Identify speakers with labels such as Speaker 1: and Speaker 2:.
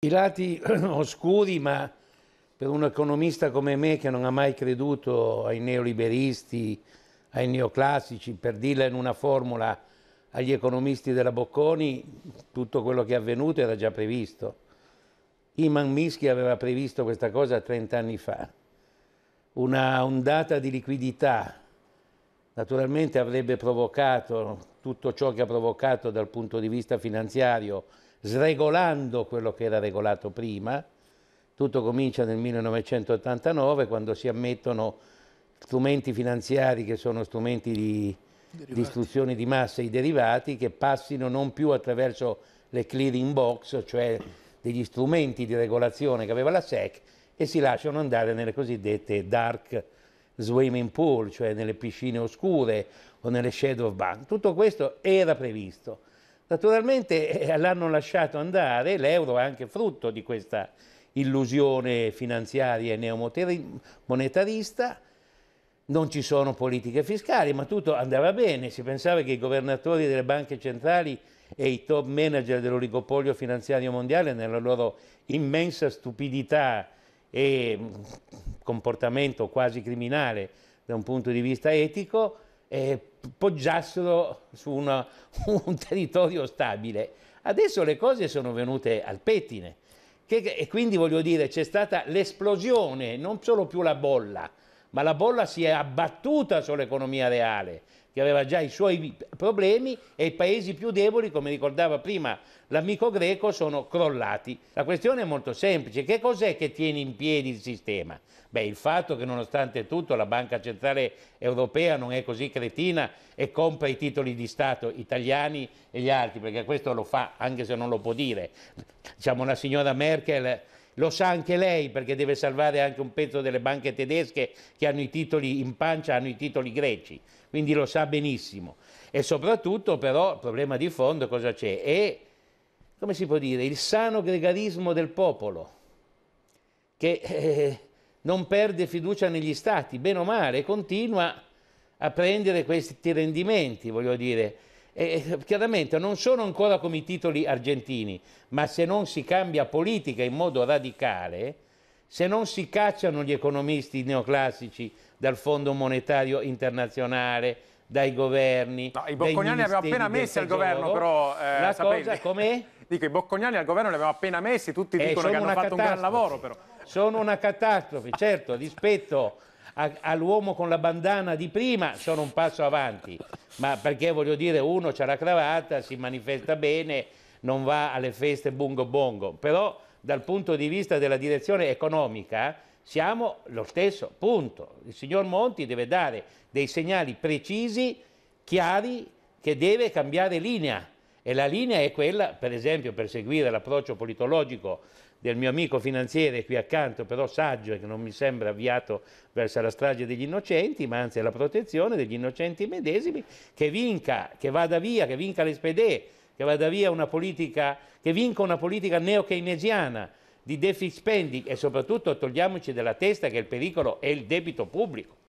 Speaker 1: I lati oscuri, ma per un economista come me che non ha mai creduto ai neoliberisti, ai neoclassici, per dirla in una formula agli economisti della Bocconi, tutto quello che è avvenuto era già previsto. Iman Mischi aveva previsto questa cosa 30 anni fa, una ondata di liquidità Naturalmente avrebbe provocato tutto ciò che ha provocato dal punto di vista finanziario, sregolando quello che era regolato prima. Tutto comincia nel 1989 quando si ammettono strumenti finanziari che sono strumenti di distruzione di massa, i derivati, che passino non più attraverso le clearing box, cioè degli strumenti di regolazione che aveva la SEC, e si lasciano andare nelle cosiddette dark swimming pool, cioè nelle piscine oscure o nelle shadow bank. Tutto questo era previsto. Naturalmente eh, l'hanno lasciato andare, l'euro è anche frutto di questa illusione finanziaria e neomonetarista, non ci sono politiche fiscali, ma tutto andava bene, si pensava che i governatori delle banche centrali e i top manager dell'oligopolio finanziario mondiale nella loro immensa stupidità e comportamento quasi criminale da un punto di vista etico, eh, poggiassero su una, un territorio stabile. Adesso le cose sono venute al pettine che, e quindi voglio dire c'è stata l'esplosione, non solo più la bolla, ma la bolla si è abbattuta sull'economia reale, che aveva già i suoi problemi e i paesi più deboli, come ricordava prima l'amico greco, sono crollati. La questione è molto semplice, che cos'è che tiene in piedi il sistema? Beh, il fatto che nonostante tutto la Banca Centrale Europea non è così cretina e compra i titoli di Stato italiani e gli altri, perché questo lo fa anche se non lo può dire. Diciamo la signora Merkel lo sa anche lei perché deve salvare anche un pezzo delle banche tedesche che hanno i titoli in pancia, hanno i titoli greci, quindi lo sa benissimo. E soprattutto però il problema di fondo cosa c'è? È, come si può dire, il sano gregarismo del popolo che eh, non perde fiducia negli stati, bene o male, continua a prendere questi rendimenti, voglio dire e eh, chiaramente non sono ancora come i titoli argentini, ma se non si cambia politica in modo radicale, se non si cacciano gli economisti neoclassici dal Fondo Monetario Internazionale, dai governi. No, I bocconiani li abbiamo appena messi al governo, però. Eh, la sapete. cosa come? Dico, i bocconiani al governo li abbiamo appena messi, tutti eh, dicono che hanno fatto un gran lavoro, però. Sono una catastrofe, certo, rispetto all'uomo con la bandana di prima sono un passo avanti, ma perché voglio dire uno c'ha la cravatta, si manifesta bene, non va alle feste bungo bongo, però dal punto di vista della direzione economica siamo lo stesso, punto. Il signor Monti deve dare dei segnali precisi, chiari, che deve cambiare linea. E la linea è quella, per esempio, per seguire l'approccio politologico del mio amico finanziere qui accanto, però saggio e che non mi sembra avviato verso la strage degli innocenti, ma anzi alla protezione degli innocenti medesimi, che vinca, che vada via, che vinca l'espedè, che vada via una politica, che vinca una politica neo-keynesiana, di deficit spending e soprattutto togliamoci dalla testa che il pericolo è il debito pubblico.